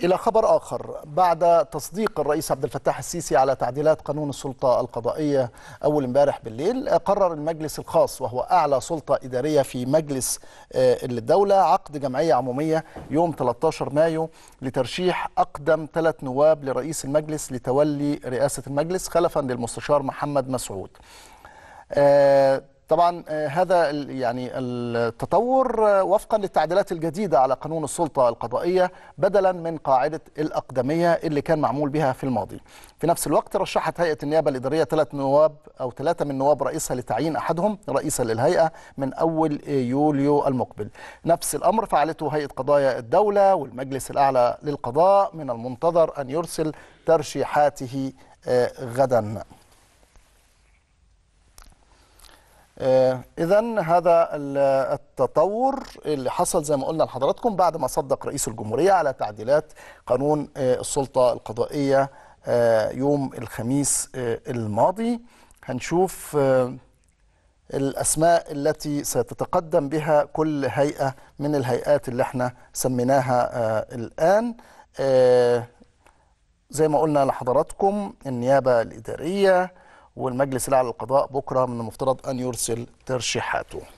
إلى خبر آخر بعد تصديق الرئيس عبد الفتاح السيسي على تعديلات قانون السلطة القضائية أول امبارح بالليل قرر المجلس الخاص وهو أعلى سلطة إدارية في مجلس آه، الدولة عقد جمعية عمومية يوم 13 مايو لترشيح أقدم ثلاث نواب لرئيس المجلس لتولي رئاسة المجلس خلفا للمستشار محمد مسعود آه، طبعا آه، هذا يعني التطور آه، وفقا للتعديلات الجديدة على قانون السلطة القضائية بدلا من قاعدة الأقدمية اللي كان معمول بها في الماضي في نفس الوقت رشحت هيئة النيابة الإدارية ثلاث نواب أو ثلاثة من نواب رئيسها لتعيين أحدهم رئيسا للهيئة من أول آه، يوليو المقبل نفس الأمر فعلته هيئة قضايا الدولة والمجلس الأعلى للقضاء من المنتظر أن يرسل ترشيحاته غدا آه، إذا هذا التطور اللي حصل زي ما قلنا لحضراتكم بعد ما صدق رئيس الجمهورية على تعديلات قانون آه، السلطة القضائية آه، يوم الخميس الماضي هنشوف الأسماء التي ستتقدم بها كل هيئة من الهيئات اللي احنا سميناها الآن زي ما قلنا لحضراتكم النيابة الإدارية والمجلس الاعلى للقضاء بكره من المفترض ان يرسل ترشيحاته